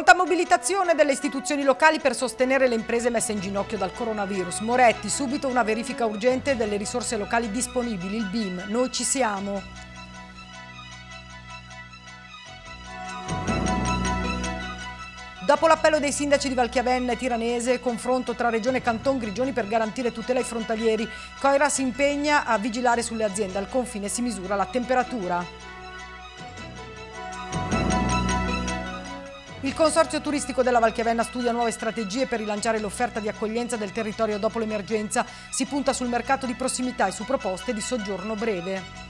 Pronta mobilitazione delle istituzioni locali per sostenere le imprese messe in ginocchio dal coronavirus. Moretti, subito una verifica urgente delle risorse locali disponibili, il BIM. Noi ci siamo. Dopo l'appello dei sindaci di Valchiavenna e Tiranese, confronto tra Regione Canton Grigioni per garantire tutela ai frontalieri. Coira si impegna a vigilare sulle aziende. Al confine si misura la temperatura. Il Consorzio Turistico della Valchiavenna studia nuove strategie per rilanciare l'offerta di accoglienza del territorio dopo l'emergenza. Si punta sul mercato di prossimità e su proposte di soggiorno breve.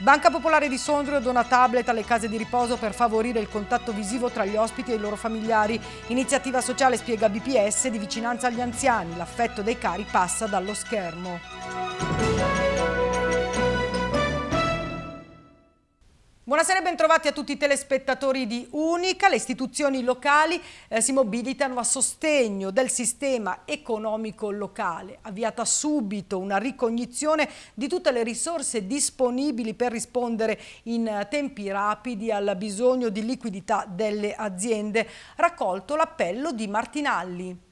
Banca Popolare di Sondrio dona tablet alle case di riposo per favorire il contatto visivo tra gli ospiti e i loro familiari. Iniziativa sociale spiega BPS di vicinanza agli anziani. L'affetto dei cari passa dallo schermo. Buonasera e bentrovati a tutti i telespettatori di Unica. Le istituzioni locali eh, si mobilitano a sostegno del sistema economico locale. Avviata subito una ricognizione di tutte le risorse disponibili per rispondere in eh, tempi rapidi al bisogno di liquidità delle aziende. Raccolto l'appello di Martinalli.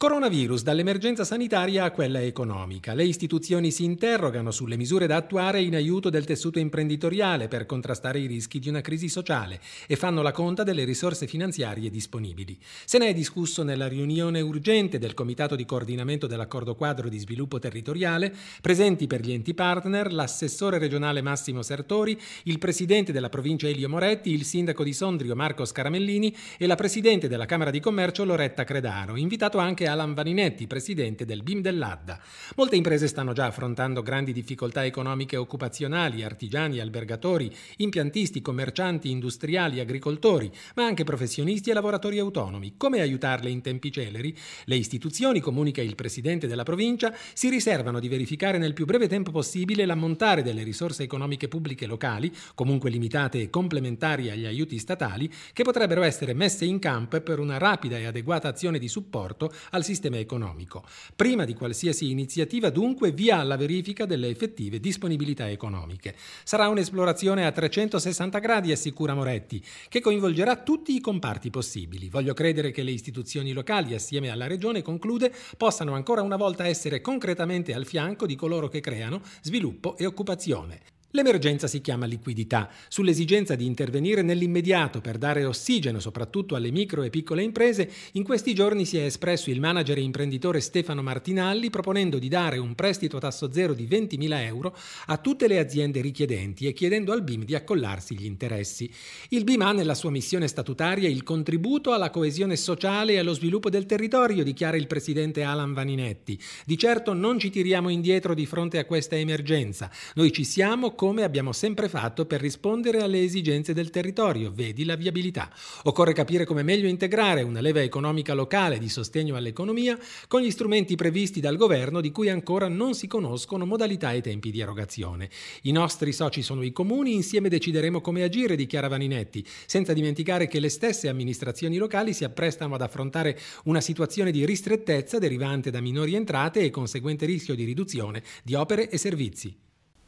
Coronavirus, dall'emergenza sanitaria a quella economica. Le istituzioni si interrogano sulle misure da attuare in aiuto del tessuto imprenditoriale per contrastare i rischi di una crisi sociale e fanno la conta delle risorse finanziarie disponibili. Se ne è discusso nella riunione urgente del Comitato di coordinamento dell'accordo quadro di sviluppo territoriale, presenti per gli enti partner l'assessore regionale Massimo Sertori, il presidente della provincia Elio Moretti, il sindaco di Sondrio Marco Scaramellini e la presidente della Camera di Commercio Loretta Credaro, invitato anche Alan Vaninetti, presidente del BIM dell'Adda. Molte imprese stanno già affrontando grandi difficoltà economiche e occupazionali, artigiani, albergatori, impiantisti, commercianti, industriali, agricoltori, ma anche professionisti e lavoratori autonomi. Come aiutarle in tempi celeri? Le istituzioni, comunica il presidente della provincia, si riservano di verificare nel più breve tempo possibile l'ammontare delle risorse economiche pubbliche locali, comunque limitate e complementari agli aiuti statali, che potrebbero essere messe in campo per una rapida e adeguata azione di supporto al al sistema economico. Prima di qualsiasi iniziativa dunque via alla verifica delle effettive disponibilità economiche. Sarà un'esplorazione a 360 gradi, assicura Moretti, che coinvolgerà tutti i comparti possibili. Voglio credere che le istituzioni locali, assieme alla Regione, conclude, possano ancora una volta essere concretamente al fianco di coloro che creano sviluppo e occupazione. L'emergenza si chiama liquidità, sull'esigenza di intervenire nell'immediato per dare ossigeno soprattutto alle micro e piccole imprese, in questi giorni si è espresso il manager e imprenditore Stefano Martinalli proponendo di dare un prestito a tasso zero di 20.000 euro a tutte le aziende richiedenti e chiedendo al BIM di accollarsi gli interessi. Il BIM ha nella sua missione statutaria il contributo alla coesione sociale e allo sviluppo del territorio, dichiara il presidente Alan Vaninetti. Di certo non ci tiriamo indietro di fronte a questa emergenza, noi ci siamo come abbiamo sempre fatto per rispondere alle esigenze del territorio, vedi la viabilità. Occorre capire come meglio integrare una leva economica locale di sostegno all'economia con gli strumenti previsti dal governo di cui ancora non si conoscono modalità e tempi di erogazione. I nostri soci sono i comuni, insieme decideremo come agire, dichiara Vaninetti, senza dimenticare che le stesse amministrazioni locali si apprestano ad affrontare una situazione di ristrettezza derivante da minori entrate e conseguente rischio di riduzione di opere e servizi.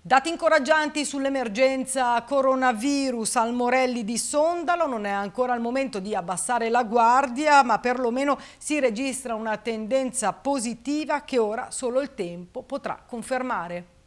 Dati incoraggianti sull'emergenza coronavirus al Morelli di Sondalo, non è ancora il momento di abbassare la guardia, ma perlomeno si registra una tendenza positiva che ora solo il tempo potrà confermare.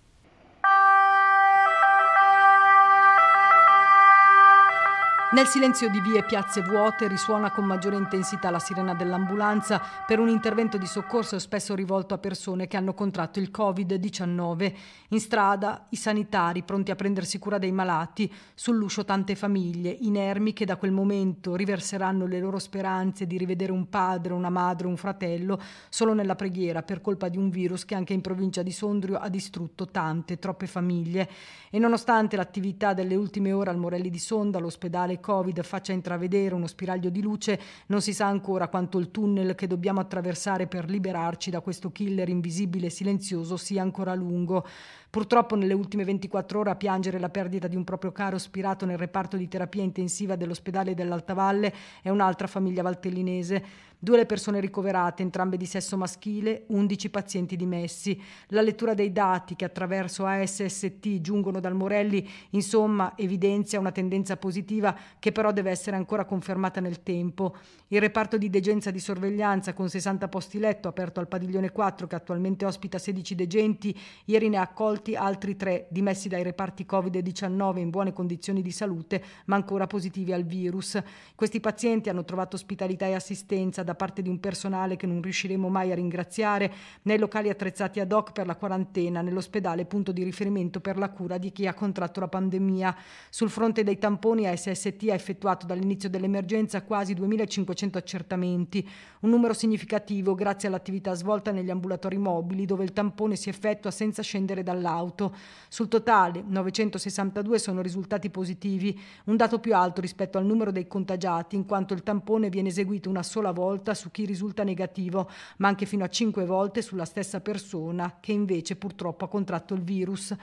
Nel silenzio di vie e piazze vuote risuona con maggiore intensità la sirena dell'ambulanza per un intervento di soccorso spesso rivolto a persone che hanno contratto il Covid-19. In strada i sanitari pronti a prendersi cura dei malati, sull'uscio tante famiglie inermi che da quel momento riverseranno le loro speranze di rivedere un padre, una madre, un fratello solo nella preghiera per colpa di un virus che anche in provincia di Sondrio ha distrutto tante, troppe famiglie. E nonostante l'attività delle ultime ore al Morelli di Sonda, l'ospedale Covid faccia intravedere uno spiraglio di luce, non si sa ancora quanto il tunnel che dobbiamo attraversare per liberarci da questo killer invisibile e silenzioso sia ancora lungo. Purtroppo nelle ultime 24 ore a piangere la perdita di un proprio caro spirato nel reparto di terapia intensiva dell'ospedale dell'Alta Valle è un'altra famiglia valtellinese. Due le persone ricoverate, entrambe di sesso maschile, 11 pazienti dimessi. La lettura dei dati che attraverso ASST giungono dal Morelli, insomma, evidenzia una tendenza positiva che però deve essere ancora confermata nel tempo. Il reparto di degenza di sorveglianza con 60 posti letto aperto al padiglione 4 che attualmente ospita 16 degenti, ieri ne ha accolto morti, altri tre dimessi dai reparti Covid-19 in buone condizioni di salute ma ancora positivi al virus. Questi pazienti hanno trovato ospitalità e assistenza da parte di un personale che non riusciremo mai a ringraziare nei locali attrezzati ad hoc per la quarantena, nell'ospedale punto di riferimento per la cura di chi ha contratto la pandemia. Sul fronte dei tamponi SST ha effettuato dall'inizio dell'emergenza quasi 2.500 accertamenti, un numero significativo grazie all'attività svolta negli ambulatori mobili dove il tampone si effettua senza scendere dall'acqua auto. Sul totale 962 sono risultati positivi, un dato più alto rispetto al numero dei contagiati in quanto il tampone viene eseguito una sola volta su chi risulta negativo, ma anche fino a cinque volte sulla stessa persona che invece purtroppo ha contratto il virus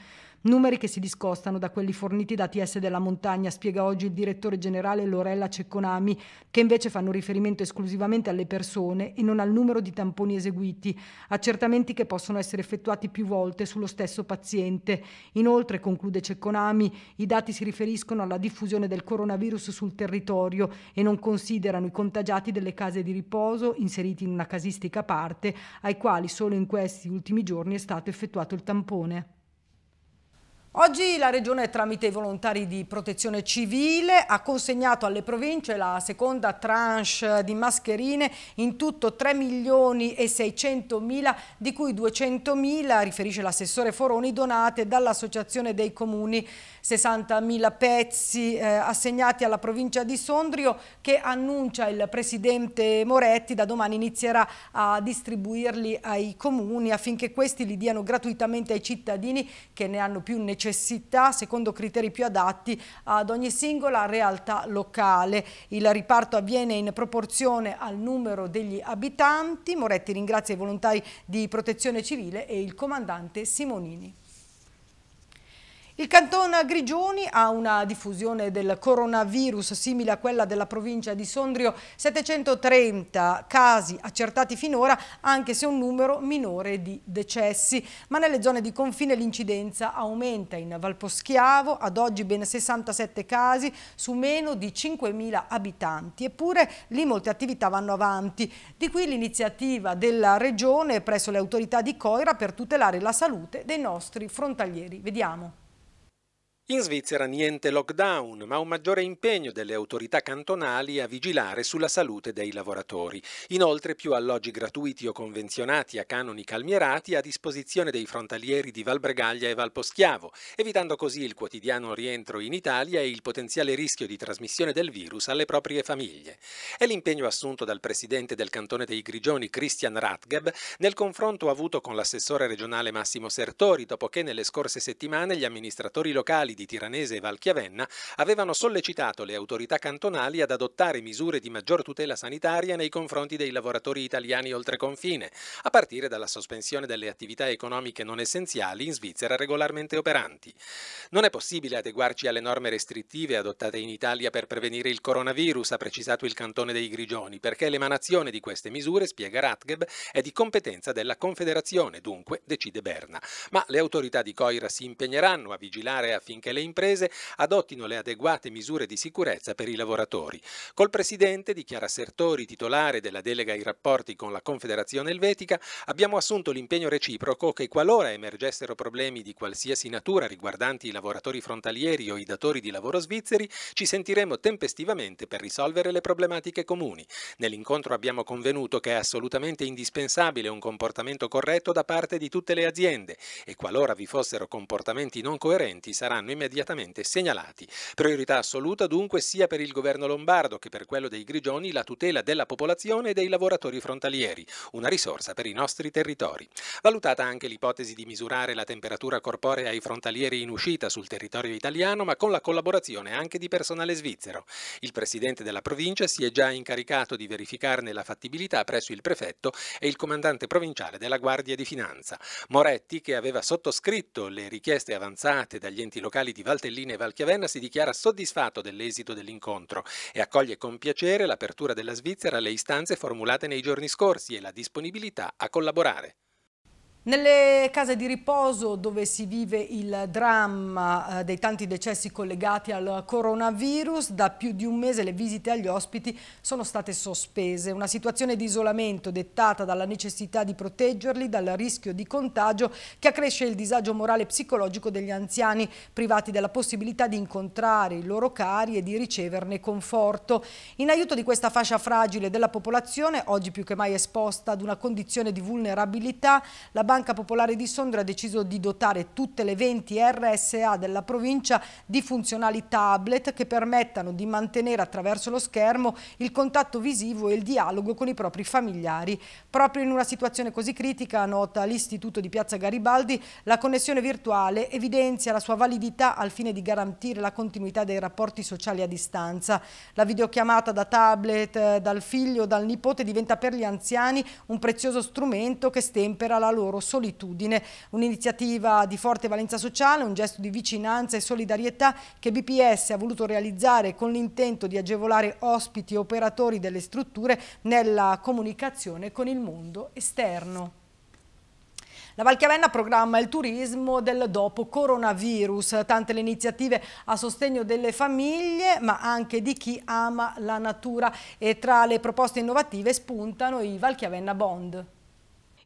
numeri che si discostano da quelli forniti da TS della Montagna, spiega oggi il direttore generale Lorella Cecconami, che invece fanno riferimento esclusivamente alle persone e non al numero di tamponi eseguiti, accertamenti che possono essere effettuati più volte sullo stesso paziente. Inoltre, conclude Cecconami, i dati si riferiscono alla diffusione del coronavirus sul territorio e non considerano i contagiati delle case di riposo inseriti in una casistica a parte, ai quali solo in questi ultimi giorni è stato effettuato il tampone. Oggi la Regione tramite i volontari di protezione civile ha consegnato alle province la seconda tranche di mascherine in tutto 3 milioni e 600 mila di cui 200 mila, riferisce l'assessore Foroni, donate dall'Associazione dei Comuni 60 mila pezzi eh, assegnati alla provincia di Sondrio che annuncia il presidente Moretti da domani inizierà a distribuirli ai comuni affinché questi li diano gratuitamente ai cittadini che ne hanno più necessità necessità secondo criteri più adatti ad ogni singola realtà locale. Il riparto avviene in proporzione al numero degli abitanti. Moretti ringrazia i volontari di protezione civile e il comandante Simonini. Il canton Grigioni ha una diffusione del coronavirus simile a quella della provincia di Sondrio, 730 casi accertati finora, anche se un numero minore di decessi. Ma nelle zone di confine l'incidenza aumenta. In Valposchiavo ad oggi ben 67 casi su meno di 5.000 abitanti, eppure lì molte attività vanno avanti. Di qui l'iniziativa della Regione presso le autorità di Coira per tutelare la salute dei nostri frontalieri. Vediamo. In Svizzera niente lockdown, ma un maggiore impegno delle autorità cantonali a vigilare sulla salute dei lavoratori. Inoltre più alloggi gratuiti o convenzionati a canoni calmierati a disposizione dei frontalieri di Valbregaglia e Valposchiavo, evitando così il quotidiano rientro in Italia e il potenziale rischio di trasmissione del virus alle proprie famiglie. È l'impegno assunto dal presidente del cantone dei Grigioni, Christian Ratgeb, nel confronto avuto con l'assessore regionale Massimo Sertori, dopo che nelle scorse settimane gli amministratori locali di Tiranese e Valchiavenna avevano sollecitato le autorità cantonali ad adottare misure di maggior tutela sanitaria nei confronti dei lavoratori italiani oltre confine, a partire dalla sospensione delle attività economiche non essenziali in Svizzera regolarmente operanti. Non è possibile adeguarci alle norme restrittive adottate in Italia per prevenire il coronavirus, ha precisato il cantone dei Grigioni, perché l'emanazione di queste misure, spiega Ratgeb, è di competenza della Confederazione, dunque decide Berna. Ma le autorità di Coira si impegneranno a vigilare affinché affinché le imprese adottino le adeguate misure di sicurezza per i lavoratori. Col presidente, dichiara Sertori, titolare della delega ai rapporti con la Confederazione Elvetica, abbiamo assunto l'impegno reciproco che qualora emergessero problemi di qualsiasi natura riguardanti i lavoratori frontalieri o i datori di lavoro svizzeri, ci sentiremo tempestivamente per risolvere le problematiche comuni. Nell'incontro abbiamo convenuto che è assolutamente indispensabile un comportamento corretto da parte di tutte le aziende e qualora vi fossero comportamenti non coerenti saranno saranno immediatamente segnalati. Priorità assoluta dunque sia per il governo lombardo che per quello dei Grigioni la tutela della popolazione e dei lavoratori frontalieri, una risorsa per i nostri territori. Valutata anche l'ipotesi di misurare la temperatura corporea ai frontalieri in uscita sul territorio italiano, ma con la collaborazione anche di personale svizzero. Il presidente della provincia si è già incaricato di verificarne la fattibilità presso il prefetto e il comandante provinciale della Guardia di Finanza. Moretti, che aveva sottoscritto le richieste avanzate dagli enti locali locali di Valtellina e Valchiavenna si dichiara soddisfatto dell'esito dell'incontro e accoglie con piacere l'apertura della Svizzera alle istanze formulate nei giorni scorsi e la disponibilità a collaborare. Nelle case di riposo dove si vive il dramma eh, dei tanti decessi collegati al coronavirus, da più di un mese le visite agli ospiti sono state sospese. Una situazione di isolamento dettata dalla necessità di proteggerli dal rischio di contagio che accresce il disagio morale e psicologico degli anziani privati della possibilità di incontrare i loro cari e di riceverne conforto. In aiuto di questa fascia fragile della popolazione, oggi più che mai esposta ad una condizione di vulnerabilità, la Banca Banca Popolare di Sondra ha deciso di dotare tutte le 20 RSA della provincia di funzionali tablet che permettano di mantenere attraverso lo schermo il contatto visivo e il dialogo con i propri familiari. Proprio in una situazione così critica, nota l'Istituto di Piazza Garibaldi, la connessione virtuale evidenzia la sua validità al fine di garantire la continuità dei rapporti sociali a distanza. La videochiamata da tablet, eh, dal figlio, o dal nipote diventa per gli anziani un prezioso strumento che stempera la loro Solitudine, un'iniziativa di forte valenza sociale, un gesto di vicinanza e solidarietà che BPS ha voluto realizzare con l'intento di agevolare ospiti e operatori delle strutture nella comunicazione con il mondo esterno. La Valchiavenna programma il turismo del dopo coronavirus, tante le iniziative a sostegno delle famiglie ma anche di chi ama la natura e tra le proposte innovative spuntano i Valchiavenna Bond.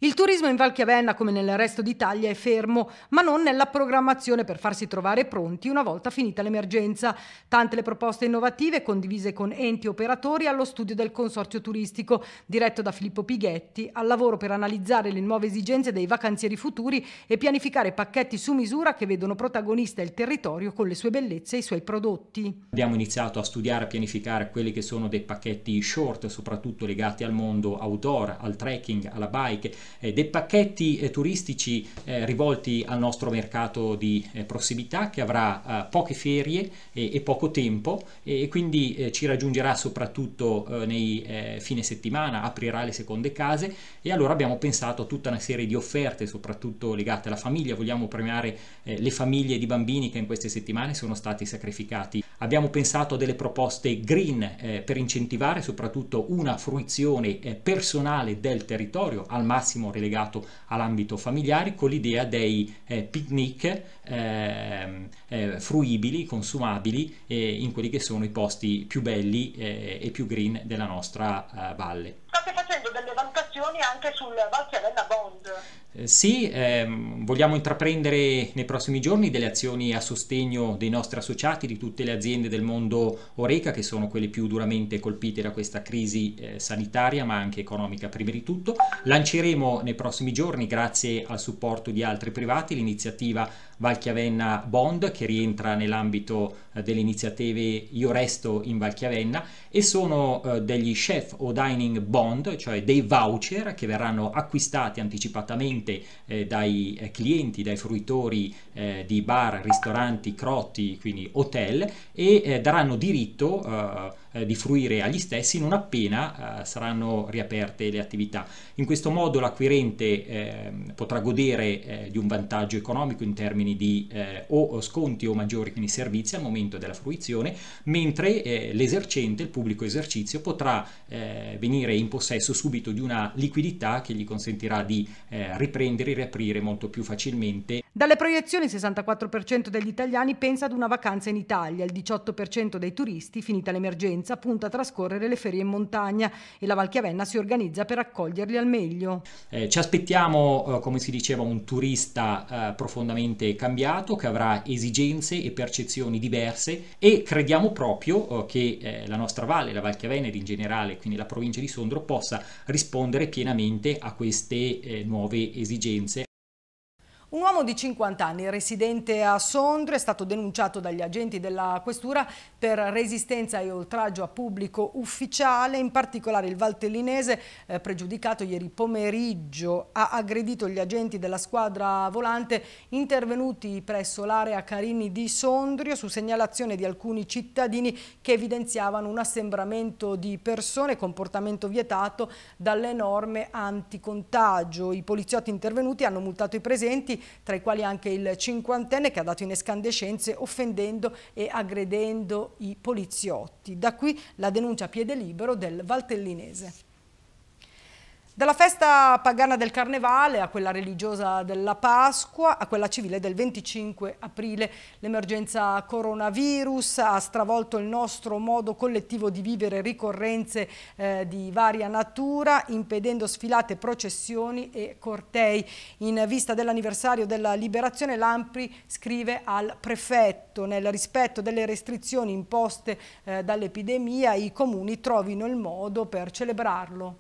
Il turismo in Val Chiavenna, come nel resto d'Italia, è fermo, ma non nella programmazione per farsi trovare pronti una volta finita l'emergenza. Tante le proposte innovative condivise con enti e operatori allo studio del Consorzio Turistico, diretto da Filippo Pighetti, al lavoro per analizzare le nuove esigenze dei vacanzieri futuri e pianificare pacchetti su misura che vedono protagonista il territorio con le sue bellezze e i suoi prodotti. Abbiamo iniziato a studiare e pianificare quelli che sono dei pacchetti short, soprattutto legati al mondo outdoor, al trekking, alla bike eh, dei pacchetti eh, turistici eh, rivolti al nostro mercato di prossimità che avrà poche ferie e, poco tempo e, quindi ci raggiungerà soprattutto nei fine settimana, aprirà le seconde case e allora abbiamo pensato a tutta una serie di offerte soprattutto legate alla famiglia, vogliamo premiare le famiglie di bambini che in queste settimane sono stati sacrificati Abbiamo pensato a delle proposte green eh, per incentivare soprattutto una fruizione eh, personale del territorio, al massimo relegato all'ambito familiare, con l'idea dei eh, picnic ehm, eh, fruibili, consumabili eh, in quelli che sono i posti più belli eh, e più green della nostra valle. State facendo valutazioni anche sul Valchiavella Bond. Eh, sì, ehm, vogliamo intraprendere nei prossimi giorni delle azioni a sostegno dei nostri associati, di tutte le aziende del mondo Oreca, che sono quelle più duramente colpite da questa crisi eh, sanitaria, ma anche economica prima di tutto. Lanceremo nei prossimi giorni, grazie al supporto di altri privati, l'iniziativa Valchiavenna Bond che rientra nell'ambito eh, delle iniziative Io Resto in Valchiavenna e sono eh, degli chef o dining bond, cioè dei voucher che verranno acquistati anticipatamente eh, dai clienti, dai fruitori di bar, ristoranti, crotti, quindi hotel e daranno diritto eh, di fruire agli stessi non appena eh, saranno riaperte le attività. In questo modo l'acquirente eh, potrà godere eh, di un vantaggio economico in termini di eh, o sconti o maggiori quindi servizi al momento della fruizione, mentre eh, l'esercente, il pubblico esercizio, potrà venire in possesso subito di una liquidità che gli consentirà di riprendere e riaprire molto più facilmente dalle proiezioni il 64% degli italiani pensa ad una vacanza in Italia, il 18% dei turisti, finita l'emergenza, punta a trascorrere le ferie in montagna e la Valchiavenna si organizza per accoglierli al meglio. Eh, ci aspettiamo, eh, come si diceva, un turista eh, profondamente cambiato che avrà esigenze e percezioni diverse e crediamo proprio eh, che eh, la nostra valle, la Valchiavenna ed in generale quindi la provincia di Sondro possa rispondere pienamente a queste eh, nuove esigenze. Un uomo di 50 anni, residente a Sondrio, è stato denunciato dagli agenti della questura per resistenza e oltraggio a pubblico ufficiale, in particolare il valtellinese eh, pregiudicato ieri pomeriggio ha aggredito gli agenti della squadra volante intervenuti presso l'area Carini di Sondrio su segnalazione di alcuni cittadini che evidenziavano un assembramento di persone, comportamento vietato dalle norme anticontagio. I poliziotti intervenuti hanno multato i presenti tra i quali anche il cinquantenne che ha dato in escandescenze offendendo e aggredendo i poliziotti. Da qui la denuncia a piede libero del Valtellinese. Dalla festa pagana del Carnevale a quella religiosa della Pasqua, a quella civile del 25 aprile, l'emergenza coronavirus ha stravolto il nostro modo collettivo di vivere ricorrenze eh, di varia natura, impedendo sfilate, processioni e cortei. In vista dell'anniversario della liberazione, l'Ampri scrive al prefetto, nel rispetto delle restrizioni imposte eh, dall'epidemia, i comuni trovino il modo per celebrarlo.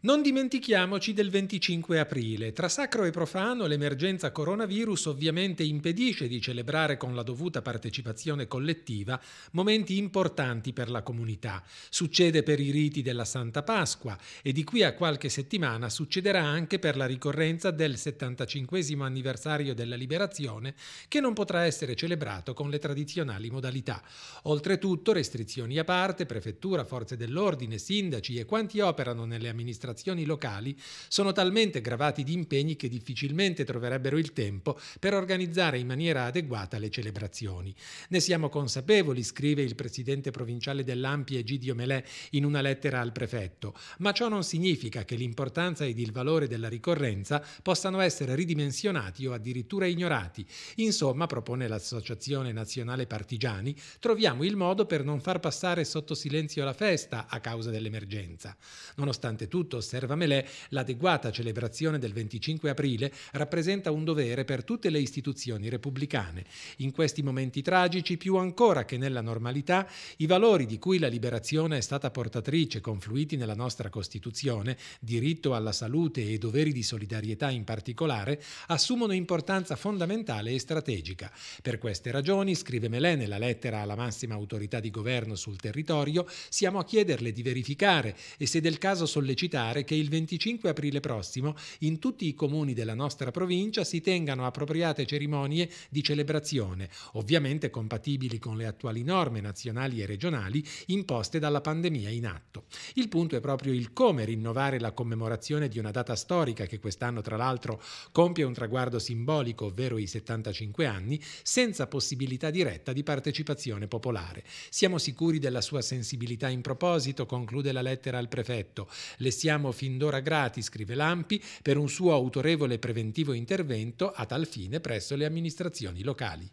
Non dimentichiamoci del 25 aprile. Tra sacro e profano, l'emergenza coronavirus ovviamente impedisce di celebrare con la dovuta partecipazione collettiva momenti importanti per la comunità. Succede per i riti della Santa Pasqua e di qui a qualche settimana succederà anche per la ricorrenza del 75 anniversario della liberazione che non potrà essere celebrato con le tradizionali modalità. Oltretutto, restrizioni a parte, prefettura, forze dell'ordine, sindaci e quanti operano nelle amministrazioni amministrazioni locali sono talmente gravati di impegni che difficilmente troverebbero il tempo per organizzare in maniera adeguata le celebrazioni. Ne siamo consapevoli, scrive il presidente provinciale dell'Ampi Egidio Melè in una lettera al prefetto, ma ciò non significa che l'importanza ed il valore della ricorrenza possano essere ridimensionati o addirittura ignorati. Insomma, propone l'Associazione Nazionale Partigiani, troviamo il modo per non far passare sotto silenzio la festa a causa dell'emergenza. Nonostante tutto, osserva Melè, l'adeguata celebrazione del 25 aprile rappresenta un dovere per tutte le istituzioni repubblicane. In questi momenti tragici, più ancora che nella normalità, i valori di cui la liberazione è stata portatrice, confluiti nella nostra Costituzione, diritto alla salute e doveri di solidarietà in particolare, assumono importanza fondamentale e strategica. Per queste ragioni, scrive Melè nella lettera alla massima autorità di governo sul territorio, siamo a chiederle di verificare e se del caso sollecitare ricordare che il 25 aprile prossimo in tutti i comuni della nostra provincia si tengano appropriate cerimonie di celebrazione, ovviamente compatibili con le attuali norme nazionali e regionali imposte dalla pandemia in atto. Il punto è proprio il come rinnovare la commemorazione di una data storica che quest'anno tra l'altro compie un traguardo simbolico, ovvero i 75 anni, senza possibilità diretta di partecipazione popolare. Siamo sicuri della sua sensibilità in proposito, conclude la lettera al prefetto. Le siamo ringraziamo fin d'ora grati, scrive Lampi, per un suo autorevole preventivo intervento a tal fine presso le amministrazioni locali.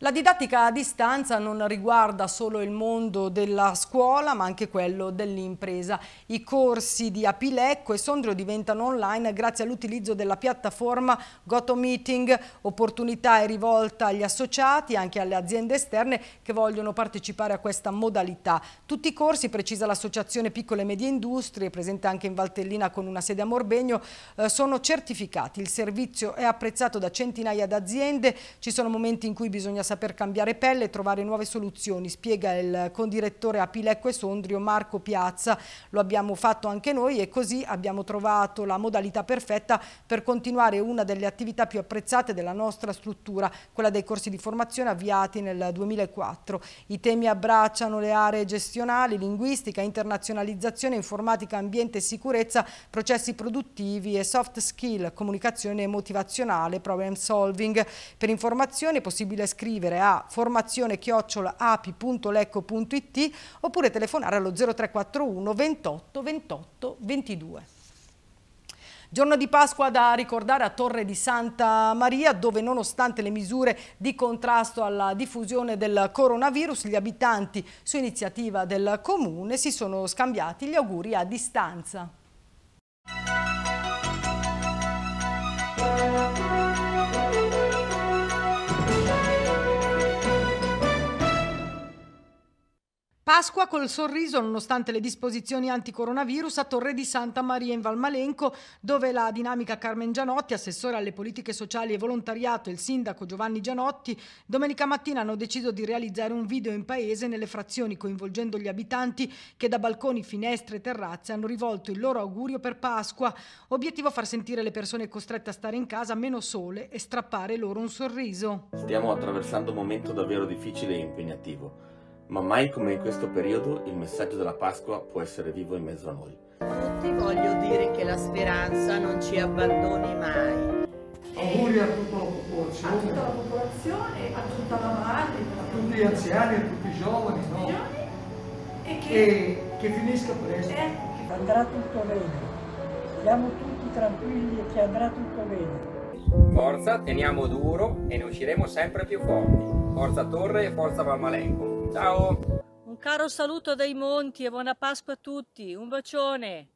La didattica a distanza non riguarda solo il mondo della scuola ma anche quello dell'impresa. I corsi di Apilecco e Sondrio diventano online grazie all'utilizzo della piattaforma GotoMeeting, opportunità è rivolta agli associati e anche alle aziende esterne che vogliono partecipare a questa modalità. Tutti i corsi, precisa l'associazione Piccole e Medie Industrie, presente anche in Valtellina con una sede a Morbegno, eh, sono certificati. Il servizio è apprezzato da centinaia di aziende, ci sono momenti in cui bisogna saper cambiare pelle e trovare nuove soluzioni, spiega il condirettore a Pilecco e Sondrio Marco Piazza. Lo abbiamo fatto anche noi e così abbiamo trovato la modalità perfetta per continuare una delle attività più apprezzate della nostra struttura, quella dei corsi di formazione avviati nel 2004. I temi abbracciano le aree gestionali, linguistica, internazionalizzazione, informatica, ambiente e sicurezza, processi produttivi e soft skill, comunicazione motivazionale, problem solving. Per informazioni è possibile scrivere scrivere a formazione api.lecco.it oppure telefonare allo 0341 28 28 22. Giorno di Pasqua da ricordare a Torre di Santa Maria dove nonostante le misure di contrasto alla diffusione del coronavirus gli abitanti su iniziativa del comune si sono scambiati gli auguri a distanza. Pasqua col sorriso nonostante le disposizioni anticoronavirus a Torre di Santa Maria in Valmalenco, dove la dinamica Carmen Gianotti, assessore alle politiche sociali e volontariato, e il sindaco Giovanni Gianotti, domenica mattina hanno deciso di realizzare un video in paese nelle frazioni coinvolgendo gli abitanti che da balconi, finestre e terrazze hanno rivolto il loro augurio per Pasqua, obiettivo far sentire le persone costrette a stare in casa meno sole e strappare loro un sorriso. Stiamo attraversando un momento davvero difficile e impegnativo ma mai come in questo periodo il messaggio della Pasqua può essere vivo in mezzo a noi. Tutti voglio dire che la speranza non ci abbandoni mai. Auguri a tutta la popolazione. A tutta la popolazione, a tutta la madre. A tutti gli anziani, a tutti i giovani. No? E che... E che finisca presto. Eh. Andrà tutto bene. Siamo tutti tranquilli e che andrà tutto bene. Forza, teniamo duro e ne usciremo sempre più forti. Forza Torre e Forza Valmalenco. Ciao. Un caro saluto dai monti e buona Pasqua a tutti. Un bacione.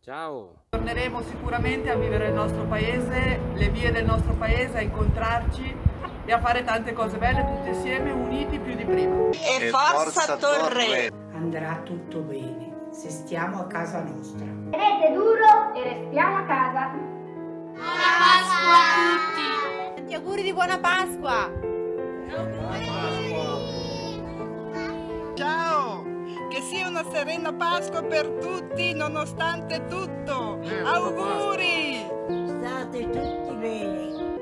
Ciao. Torneremo sicuramente a vivere il nostro paese, le vie del nostro paese, a incontrarci e a fare tante cose belle tutti insieme, uniti più di prima. E, forza, Torre. Torre! Andrà tutto bene se stiamo a casa nostra. Tenete duro e restiamo a casa. Buona Pasqua a tutti! Tanti auguri di buona Pasqua! Buona Pasqua. Ciao! Che sia una serena Pasqua per tutti, nonostante tutto! Eh, Auguri! State tutti bene!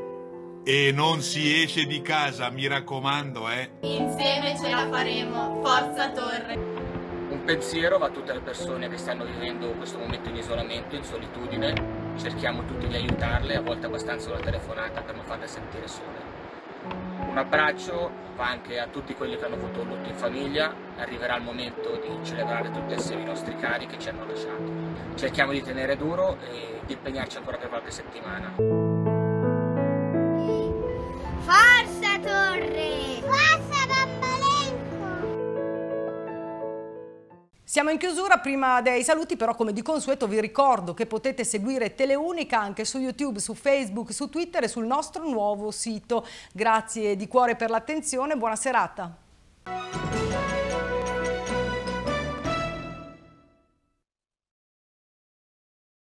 E non si esce di casa, mi raccomando, eh! Insieme ce la faremo! Forza Torre! Un pensiero va a tutte le persone che stanno vivendo questo momento in isolamento, in solitudine. Cerchiamo tutti di aiutarle, a volte abbastanza una telefonata per non farle sentire sole. Un abbraccio va anche a tutti quelli che hanno avuto lutto in famiglia, arriverà il momento di celebrare tutti assieme i nostri cari che ci hanno lasciato. Cerchiamo di tenere duro e di impegnarci ancora per qualche settimana. Forza Torre! Forza Bambalenco! Siamo in chiusura, prima dei saluti però come di consueto vi ricordo che potete seguire Teleunica anche su YouTube, su Facebook, su Twitter e sul nostro nuovo sito. Grazie di cuore per l'attenzione, e buona serata!